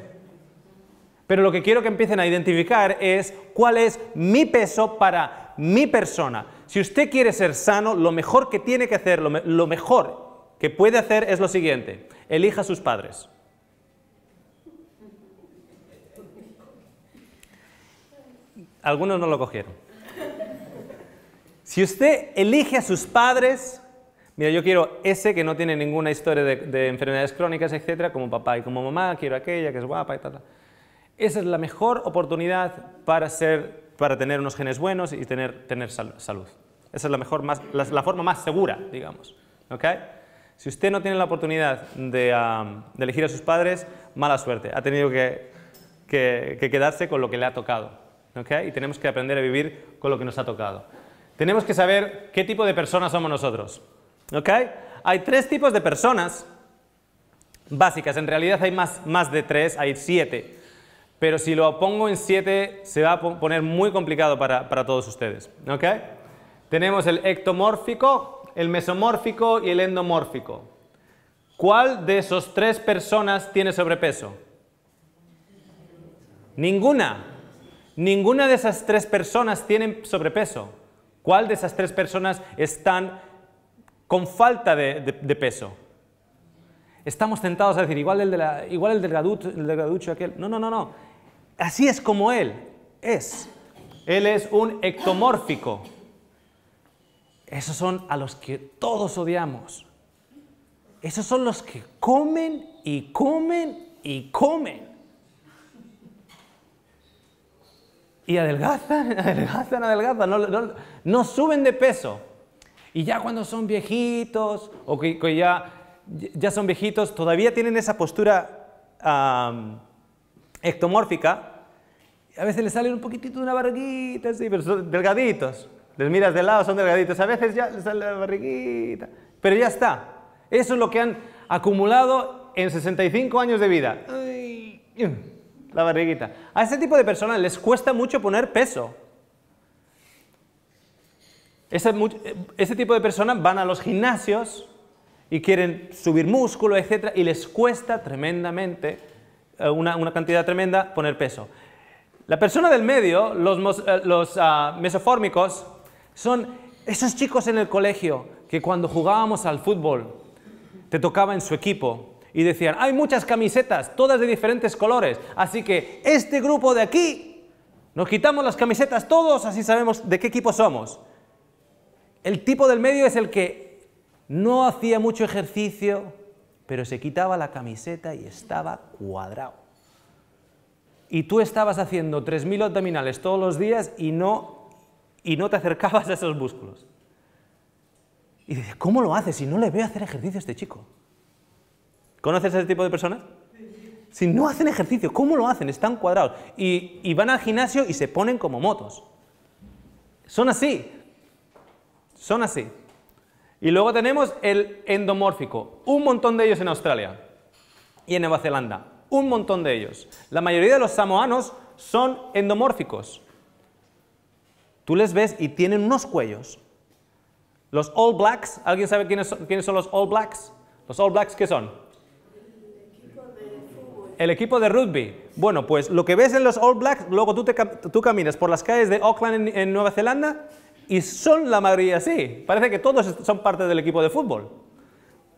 Pero lo que quiero que empiecen a identificar es cuál es mi peso para mi persona. Si usted quiere ser sano, lo mejor que tiene que hacer, lo mejor que puede hacer es lo siguiente. Elija a sus padres. Algunos no lo cogieron. Si usted elige a sus padres, mira, yo quiero ese que no tiene ninguna historia de, enfermedades crónicas, etcétera, como papá y como mamá, quiero aquella que es guapa y tal. Esa es la mejor oportunidad para, ser, para tener unos genes buenos y tener, tener salud. Esa es la, mejor, más, la, forma más segura, digamos. ¿Okay? Si usted no tiene la oportunidad de, elegir a sus padres, mala suerte. Ha tenido que, que quedarse con lo que le ha tocado. Y tenemos que aprender a vivir con lo que nos ha tocado. Tenemos que saber qué tipo de personas somos nosotros. Hay tres tipos de personas básicas. En realidad hay más, más de tres, hay siete. Pero si lo pongo en siete, se va a poner muy complicado para, para todos ustedes. Tenemos el ectomórfico, el mesomórfico y el endomórfico. ¿Cuál de esos tres personas tiene sobrepeso? Ninguna. Ninguna de esas tres personas tiene sobrepeso. ¿Cuál de esas tres personas están con falta de, peso? Estamos tentados a decir, igual el, de el delgaducho aquel. No, no, no, no. Así es como él es. Él es un ectomórfico. Esos son a los que todos odiamos. Esos son los que comen y comen y comen. y adelgazan, adelgazan, adelgazan, no, suben de peso. Y ya cuando son viejitos, o que, ya, ya son viejitos, todavía tienen esa postura ectomórfica, a veces les sale un poquitito de una barriguita, pero son delgaditos. Les miras de lado, son delgaditos. A veces ya les sale la barriguita, pero ya está. Eso es lo que han acumulado en 65 años de vida. Mm la barriguita. A ese tipo de personas les cuesta mucho poner peso. Ese, tipo de personas van a los gimnasios y quieren subir músculo, etc. Y les cuesta tremendamente, eh, una, cantidad tremenda, poner peso. La persona del medio, los, eh, ah, mesofórmicos, son esos chicos en el colegio que cuando jugábamos al fútbol, te tocaba en su equipo y decían, hay muchas camisetas, todas de diferentes colores, así que este grupo de aquí, nos quitamos las camisetas todos, así sabemos de qué equipo somos. El tipo del medio es el que no hacía mucho ejercicio, pero se quitaba la camiseta y estaba cuadrado. Y tú estabas haciendo 3.000 abdominales todos los días y no, y no te acercabas a esos músculos. Y dices, ¿cómo lo haces si no le veo hacer ejercicio a este chico? ¿Conoces a ese tipo de personas? Si no hacen ejercicio, ¿cómo lo hacen? Están cuadrados. Y, van al gimnasio y se ponen como motos. Son así. Son así. Y luego tenemos el endomórfico. Un montón de ellos en Australia y en Nueva Zelanda. Un montón de ellos. La mayoría de los samoanos son endomórficos. Tú les ves y tienen unos cuellos. Los All Blacks, ¿alguien sabe quiénes son, quiénes son los All Blacks? Los All Blacks, ¿qué son? El equipo de rugby. Bueno, pues lo que ves en los All Blacks, luego tú, caminas por las calles de Auckland en, Nueva Zelanda y son la mayoría así. Parece que todos son parte del equipo de fútbol.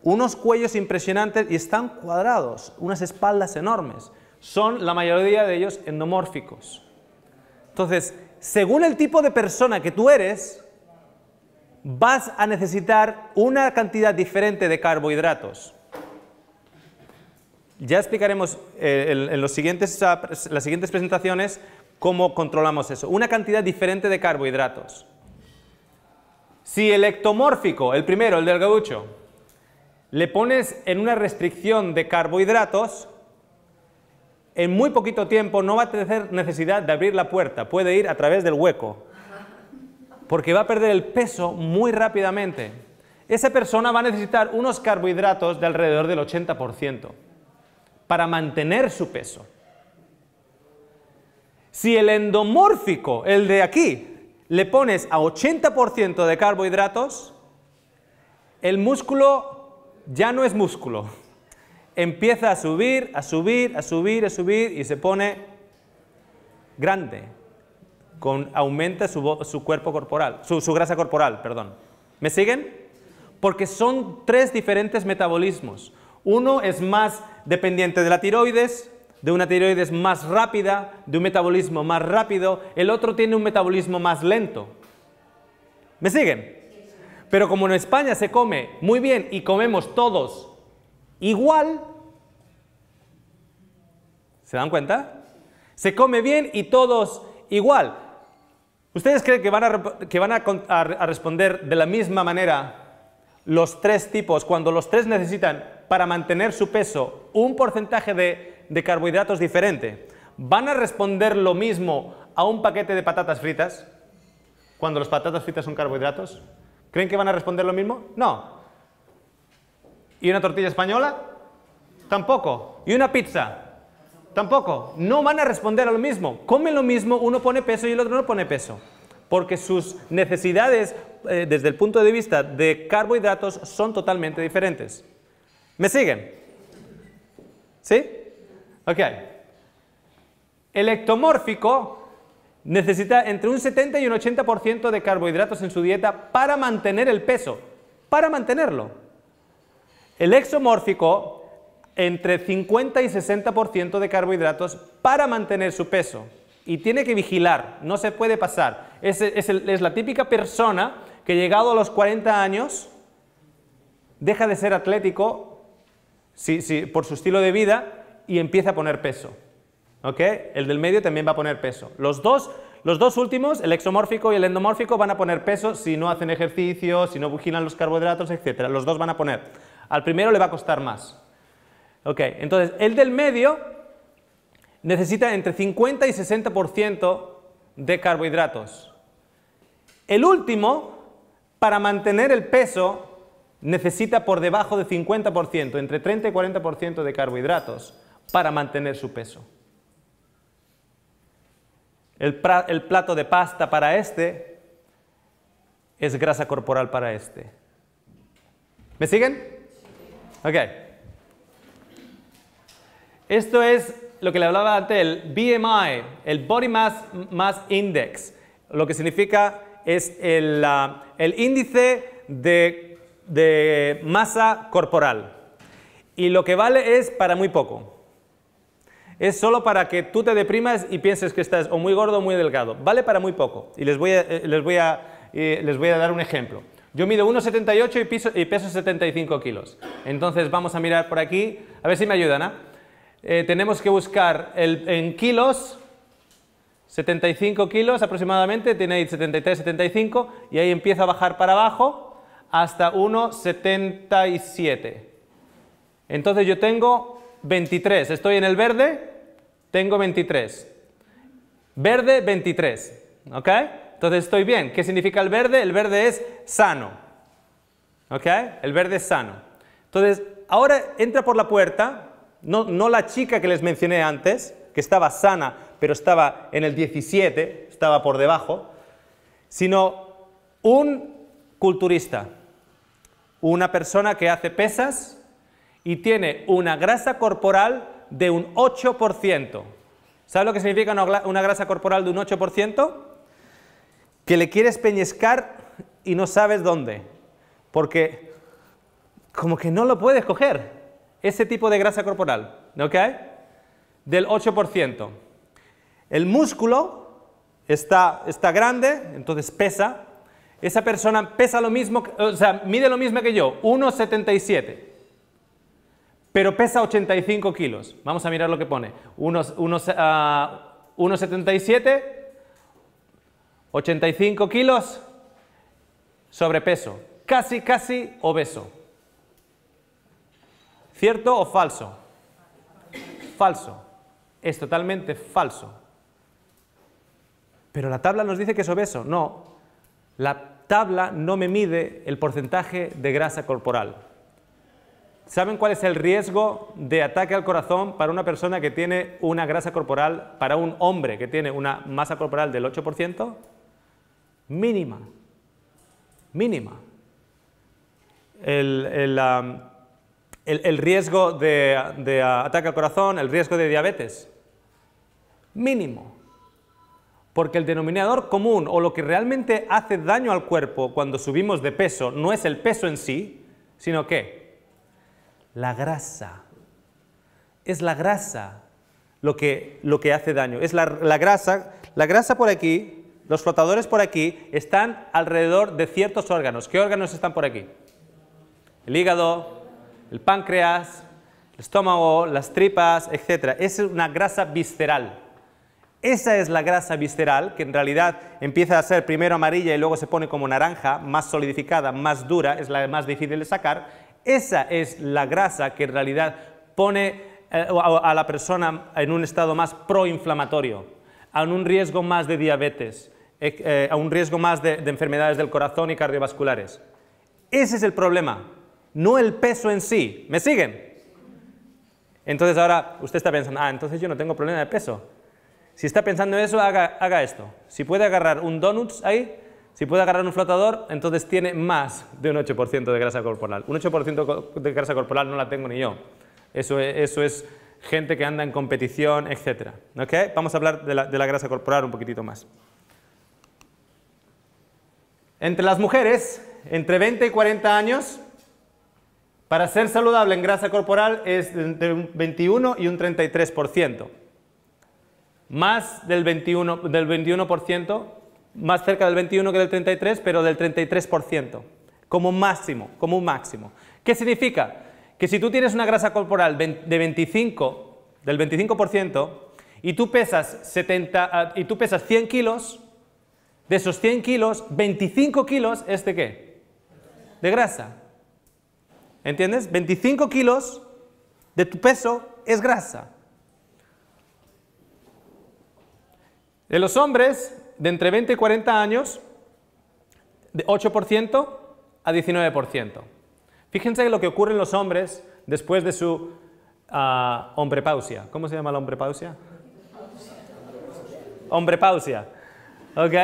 Unos cuellos impresionantes y están cuadrados, unas espaldas enormes. Son la mayoría de ellos endomórficos. Entonces, según el tipo de persona que tú eres, vas a necesitar una cantidad diferente de carbohidratos. Ya explicaremos eh, en, las siguientes presentaciones cómo controlamos eso. Una cantidad diferente de carbohidratos. Si el ectomórfico, el primero, el del gaucho, le pones en una restricción de carbohidratos, en muy poquito tiempo no va a tener necesidad de abrir la puerta, puede ir a través del hueco, porque va a perder el peso muy rápidamente. Esa persona va a necesitar unos carbohidratos de alrededor del 80% para mantener su peso. Si el endomórfico, el de aquí, le pones a 80% de carbohidratos, el músculo ya no es músculo. Empieza a subir, a subir, a subir, a subir y se pone grande. Con, aumenta su, cuerpo corporal, su, su grasa corporal, perdón. ¿Me siguen? Porque son tres diferentes metabolismos. Uno es más dependiente de la tiroides, de una tiroides más rápida, de un metabolismo más rápido, el otro tiene un metabolismo más lento. ¿Me siguen? Pero como en España se come muy bien y comemos todos igual, ¿se dan cuenta? Se come bien y todos igual. ¿Ustedes creen que van a, que van a, responder de la misma manera los tres tipos cuando los tres necesitan para mantener su peso un porcentaje de, carbohidratos diferente, ¿van a responder lo mismo a un paquete de patatas fritas cuando las patatas fritas son carbohidratos? ¿Creen que van a responder lo mismo? No. ¿Y una tortilla española? Tampoco. ¿Y una pizza? Tampoco. No van a responder a lo mismo. Comen lo mismo, uno pone peso y el otro no pone peso. Porque sus necesidades, eh, desde el punto de vista de carbohidratos, son totalmente diferentes. ¿Me siguen? ¿Sí? Ok. El ectomórfico necesita entre un 70 y un 80% de carbohidratos en su dieta para mantener el peso, para mantenerlo. El exomórfico entre 50 y 60% de carbohidratos para mantener su peso. Y tiene que vigilar, no se puede pasar. Es, es la típica persona que llegado a los 40 años deja de ser atlético Sí, sí, por su estilo de vida y empieza a poner peso. ¿Ok? El del medio también va a poner peso. Los dos, los dos últimos, el exomórfico y el endomórfico, van a poner peso si no hacen ejercicio, si no vigilan los carbohidratos, etcétera Los dos van a poner. Al primero le va a costar más. ¿Ok? Entonces, el del medio necesita entre 50 y 60% de carbohidratos. El último, para mantener el peso, necesita por debajo de 50%, entre 30 y 40% de carbohidratos para mantener su peso. El, plato de pasta para este es grasa corporal para este. ¿Me siguen? Ok. Esto es lo que le hablaba antes, el BMI, el Body Mass, Index. Lo que significa es el, el índice de de masa corporal. Y lo que vale es para muy poco. Es solo para que tú te deprimas y pienses que estás o muy gordo o muy delgado. Vale para muy poco. Y les voy a, eh, eh, dar un ejemplo. Yo mido 1,78 y, y peso 75 kilos. Entonces vamos a mirar por aquí, a ver si me ayudan. ¿ah? Eh, tenemos que buscar el, en kilos, 75 kilos aproximadamente, tenéis 73, 75, y ahí empieza a bajar para abajo, hasta 1,77. Entonces yo tengo 23, estoy en el verde, tengo 23. Verde, 23, ¿ok? Entonces estoy bien. ¿Qué significa el verde? El verde es sano, ¿ok? El verde es sano. Entonces, ahora entra por la puerta, no, no la chica que les mencioné antes, que estaba sana, pero estaba en el 17, estaba por debajo, sino un culturista, una persona que hace pesas y tiene una grasa corporal de un 8%. ¿Sabes lo que significa una grasa corporal de un 8%? Que le quieres peñescar y no sabes dónde, porque como que no lo puedes coger, ese tipo de grasa corporal, ¿ok? Del 8%. El músculo está grande, entonces pesa, esa persona pesa lo mismo, o sea, mide lo mismo que yo, 1,77, pero pesa 85 kilos. Vamos a mirar lo que pone. 1,77, 85 ah, kilos, sobrepeso, casi, casi obeso. ¿Cierto o falso? Falso. Es totalmente falso. Pero la tabla nos dice que es obeso. No. La tabla no me mide el porcentaje de grasa corporal. ¿Saben cuál es el riesgo de ataque al corazón para una persona que tiene una grasa corporal, para un hombre que tiene una masa corporal del 8%? Mínima. Mínima. El, el, riesgo de, de ah, ataque al corazón, el riesgo de diabetes. Mínimo porque el denominador común o lo que realmente hace daño al cuerpo cuando subimos de peso no es el peso en sí, sino que la grasa. Es la grasa lo que, hace daño. Es la, grasa, la grasa por aquí, los flotadores por aquí, están alrededor de ciertos órganos. ¿Qué órganos están por aquí? El hígado, el páncreas, el estómago, las tripas, etc. Es una grasa visceral. Esa es la grasa visceral, que en realidad empieza a ser primero amarilla y luego se pone como naranja, más solidificada, más dura, es la más difícil de sacar. Esa es la grasa que en realidad pone eh, a la persona en un estado más proinflamatorio, a un riesgo más de diabetes, eh, eh, a un riesgo más de, enfermedades del corazón y cardiovasculares. Ese es el problema, no el peso en sí. ¿Me siguen? Entonces ahora usted está pensando, ah, entonces yo no tengo problema de peso. Si está pensando en eso, haga, esto. Si puede agarrar un donuts ahí, si puede agarrar un flotador, entonces tiene más de un 8% de grasa corporal. Un 8% de grasa corporal no la tengo ni yo. Eso es, gente que anda en competición, etc. Vamos a hablar de la grasa corporal un poquitito más. Entre las mujeres, entre 20 y 40 años, para ser saludable en grasa corporal es entre un 21 y un 33% más del 21, del 21%, más cerca del 21 que del 33, pero del 33%, como máximo, como un máximo. ¿Qué significa? Que si tú tienes una grasa corporal de 25, del 25%, y tú pesas, 70, ah, y tú pesas 100 kilos, de esos 100 kilos, 25 kilos es de qué? De grasa. ¿Entiendes? 25 kilos de tu peso es grasa. De los hombres de entre 20 y 40 años, de 8% a 19%. Fíjense lo que ocurre en los hombres después de su ah, hombre hombrepausia. ¿Cómo se llama la hombrepausia? Hombrepausia. ¿Ok?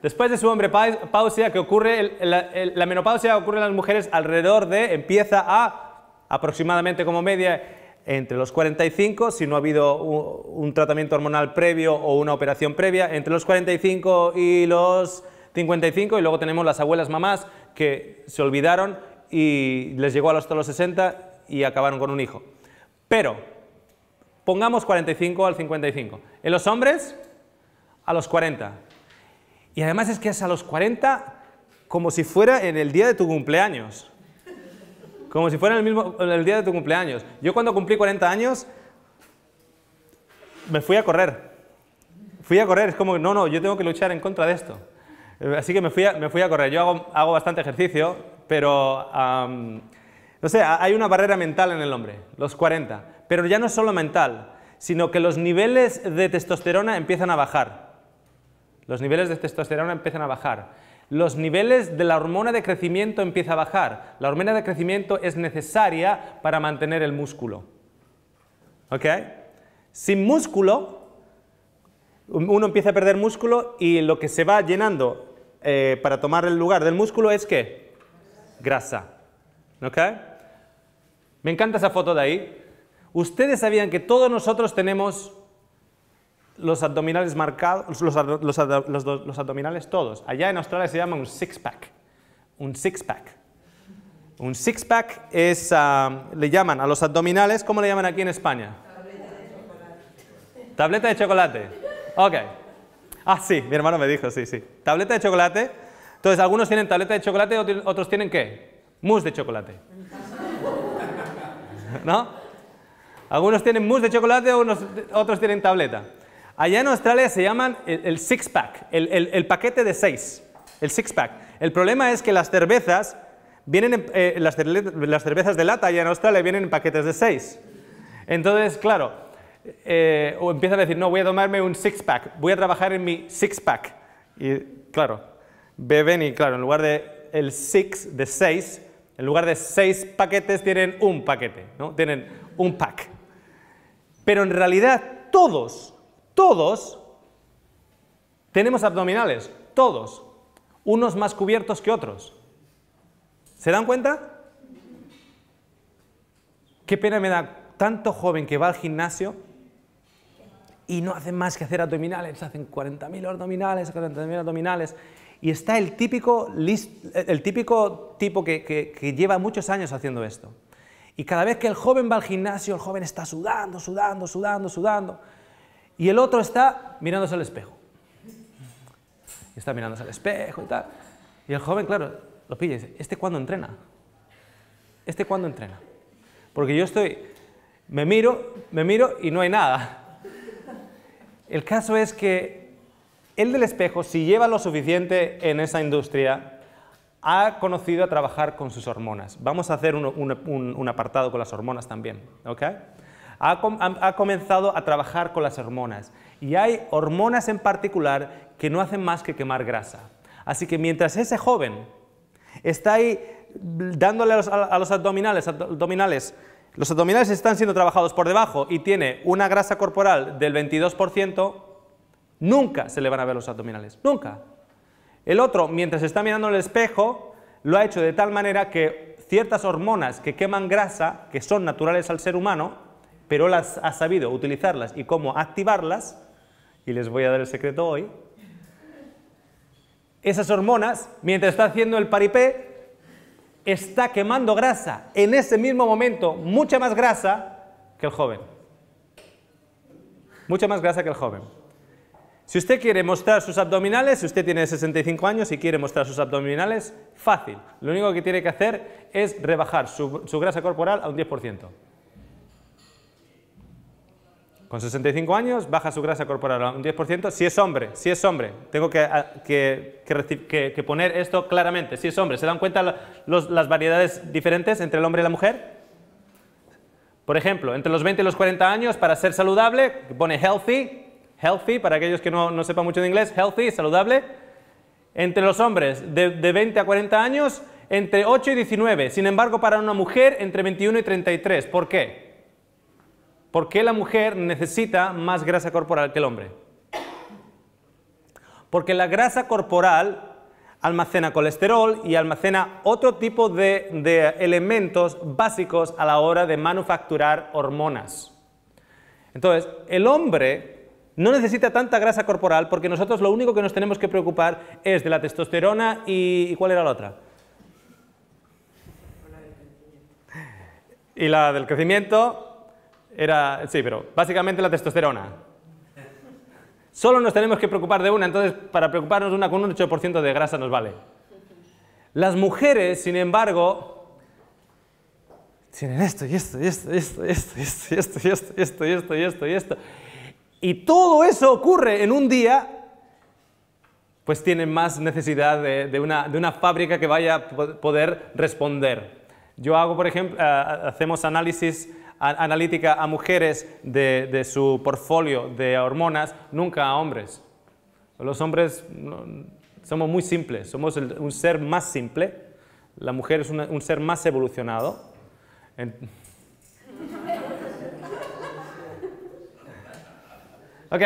Después de su hombrepausia, que ocurre, la menopausia ocurre en las mujeres alrededor de, empieza a aproximadamente como media entre los 45, si no ha habido un, tratamiento hormonal previo o una operación previa, entre los 45 y los 55, y luego tenemos las abuelas mamás que se olvidaron y les llegó hasta los 60 y acabaron con un hijo. Pero, pongamos 45 al 55. En los hombres, a los 40. Y además es que es a los 40 como si fuera en el día de tu cumpleaños. Como si fuera el, mismo, el día de tu cumpleaños. Yo cuando cumplí 40 años, me fui a correr. Fui a correr, es como, no, no, yo tengo que luchar en contra de esto. Eh, así que me fui a, correr. Yo hago, bastante ejercicio, pero, no sé, hay una barrera mental en el hombre, los 40. Pero ya no es solo mental, sino que los niveles de testosterona empiezan a bajar. Los niveles de testosterona empiezan a bajar los niveles de la hormona de crecimiento empiezan a bajar. La hormona de crecimiento es necesaria para mantener el músculo. ¿Ok? Sin músculo, uno empieza a perder músculo y lo que se va llenando eh, para tomar el lugar del músculo es ¿qué? Grasa. ¿Ok? Me encanta esa foto de ahí. Ustedes sabían que todos nosotros tenemos los abdominales marcados, los, abdominales todos. Allá en Australia se llama un six-pack. Un six-pack. Un six-pack es, ah, le llaman a los abdominales, ¿cómo le llaman aquí en España? Tableta de chocolate. Tableta de chocolate. Ok. Ah, sí, mi hermano me dijo, sí, sí. Tableta de chocolate. Entonces, algunos tienen tableta de chocolate, otros tienen qué? Mousse de chocolate. ¿No? Algunos tienen mousse de chocolate, otros tienen tableta. Allá en Australia se llaman el, six pack, el, paquete de seis, el six pack. El problema es que las cervezas vienen, eh, las, cervezas de lata allá en Australia vienen en paquetes de seis. Entonces, claro, eh, o empiezan a decir, no, voy a tomarme un six pack, voy a trabajar en mi six pack. Y claro, beben y claro, en lugar de el six, de seis, en lugar de seis paquetes tienen un paquete, ¿no? Tienen un pack. Pero en realidad todos todos tenemos abdominales, todos, unos más cubiertos que otros. ¿Se dan cuenta? Qué pena me da tanto joven que va al gimnasio y no hace más que hacer abdominales, hacen 40.000 abdominales, 40.000 abdominales. Y está el típico, el típico tipo que, lleva muchos años haciendo esto. Y cada vez que el joven va al gimnasio, el joven está sudando, sudando, sudando, sudando. Y el otro está mirándose al espejo. está mirándose al espejo y tal. Y el joven, claro, lo pilla y dice, ¿este cuándo entrena? ¿Este cuándo entrena? Porque yo estoy, me miro, me miro y no hay nada. El caso es que el del espejo, si lleva lo suficiente en esa industria, ha conocido a trabajar con sus hormonas. Vamos a hacer un, un apartado con las hormonas también, ¿ok? ha, comenzado a trabajar con las hormonas y hay hormonas en particular que no hacen más que quemar grasa. Así que mientras ese joven está ahí dándole a los, abdominales, abdominales, los abdominales están siendo trabajados por debajo y tiene una grasa corporal del 22%, nunca se le van a ver los abdominales, nunca. El otro, mientras está mirando el espejo, lo ha hecho de tal manera que ciertas hormonas que queman grasa, que son naturales al ser humano, pero las ha sabido utilizarlas y cómo activarlas, y les voy a dar el secreto hoy, esas hormonas, mientras está haciendo el paripé, está quemando grasa en ese mismo momento, mucha más grasa que el joven. Mucha más grasa que el joven. Si usted quiere mostrar sus abdominales, si usted tiene 65 años y quiere mostrar sus abdominales, fácil. Lo único que tiene que hacer es rebajar su, su grasa corporal a un 10%. Con 65 años baja su grasa corporal un 10%. Si es hombre, si es hombre, tengo ah, que, que, poner esto claramente. Si es hombre, ¿se dan cuenta las variedades diferentes entre el hombre y la mujer? Por ejemplo, entre los 20 y los 40 años, para ser saludable, pone healthy, healthy, para aquellos que no, no sepan mucho de inglés, healthy, saludable. Entre los hombres, de, de 20 a 40 años, entre 8 y 19. Sin embargo, para una mujer, entre 21 y 33. ¿Por qué? ¿Por qué la mujer necesita más grasa corporal que el hombre? Porque la grasa corporal almacena colesterol y almacena otro tipo de, elementos básicos a la hora de manufacturar hormonas. Entonces, el hombre no necesita tanta grasa corporal porque nosotros lo único que nos tenemos que preocupar es de la testosterona y, ¿y ¿cuál era la otra? Y la del crecimiento era, sí, pero básicamente la testosterona. Solo nos tenemos que preocupar de una, entonces para preocuparnos de una con un 8% de grasa nos vale. Las mujeres, sin embargo, tienen esto y esto y esto y esto y esto y esto y esto y esto y esto y esto y esto y todo eso ocurre en un día, pues tienen más necesidad de, una, de una, fábrica que vaya a poder responder. Yo hago, por ejemplo, hacemos análisis analítica a mujeres de, su portfolio de hormonas, nunca a hombres. Los hombres somos muy simples, somos un ser más simple, la mujer es un ser más evolucionado. Ok.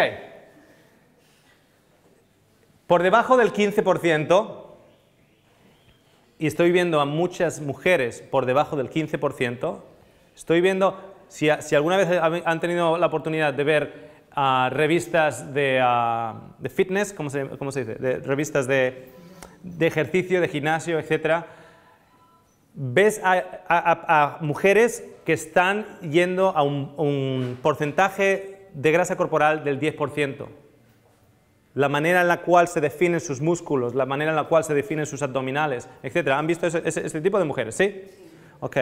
Por debajo del 15%, y estoy viendo a muchas mujeres por debajo del 15%, Estoy viendo, si, alguna vez han tenido la oportunidad de ver ah, revistas ah, de, fitness, ¿cómo se, dice? revistas de, ejercicio, de gimnasio, etc. Ves a, mujeres que están yendo a un, porcentaje de grasa corporal del 10% la manera en la cual se definen sus músculos, la manera en la cual se definen sus abdominales, etc. ¿Han visto ese, este tipo de mujeres? ¿Sí? Ok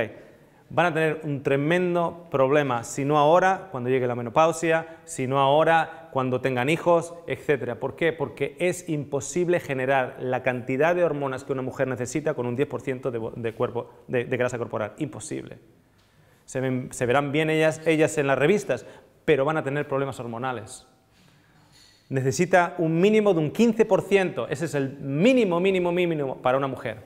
van a tener un tremendo problema, si no ahora, cuando llegue la menopausia, si no ahora, cuando tengan hijos, etc. ¿Por qué? Porque es imposible generar la cantidad de hormonas que una mujer necesita con un 10% de, cuerpo, de, grasa corporal. Imposible. Se, se, verán bien ellas, ellas en las revistas, pero van a tener problemas hormonales. Necesita un mínimo de un 15%, ese es el mínimo, mínimo, mínimo para una mujer.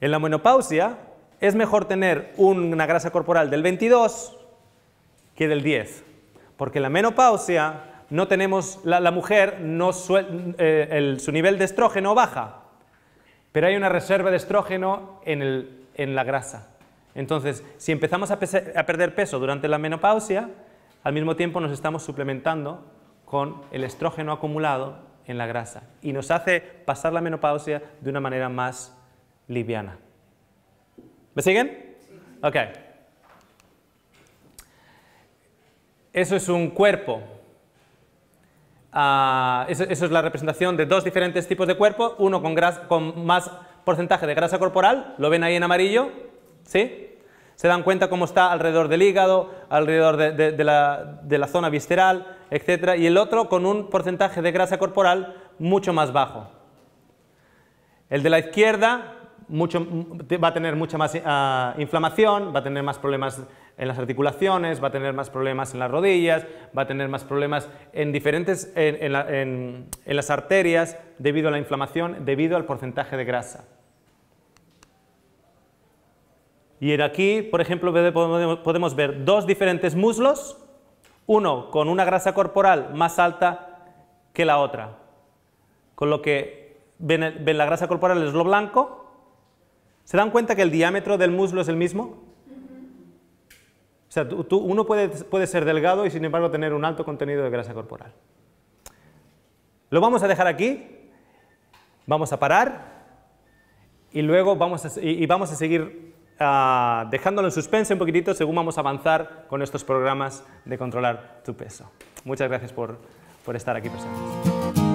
En la menopausia, es mejor tener una grasa corporal del 22 que del 10, porque la menopausia no tenemos, la, mujer eh, su nivel de estrógeno baja, pero hay una reserva de estrógeno en, la grasa. Entonces, si empezamos a perder peso durante la menopausia, al mismo tiempo nos estamos suplementando con el estrógeno acumulado en la grasa y nos hace pasar la menopausia de una manera más liviana. ¿Me siguen? Ok. Eso es un cuerpo. Ah, eso, es la representación de dos diferentes tipos de cuerpo, uno con, con más porcentaje de grasa corporal, lo ven ahí en amarillo, ¿sí? se dan cuenta cómo está alrededor del hígado, alrededor de, la, de, la, zona visceral, etc. Y el otro con un porcentaje de grasa corporal mucho más bajo. El de la izquierda mucho, va a tener mucha más ah, inflamación, va a tener más problemas en las articulaciones, va a tener más problemas en las rodillas, va a tener más problemas en diferentes, en, las arterias debido a la inflamación, debido al porcentaje de grasa. Y aquí, por ejemplo, podemos ver dos diferentes muslos, uno con una grasa corporal más alta que la otra. Con lo que ven la grasa corporal es lo blanco ¿Se dan cuenta que el diámetro del muslo es el mismo? O sea, uno puede, ser delgado y sin embargo tener un alto contenido de grasa corporal. Lo vamos a dejar aquí, vamos a parar y luego vamos a, y, vamos a seguir ah, dejándolo en suspense un poquitito según vamos a avanzar con estos programas de controlar tu peso. Muchas gracias por, por estar aquí presentes.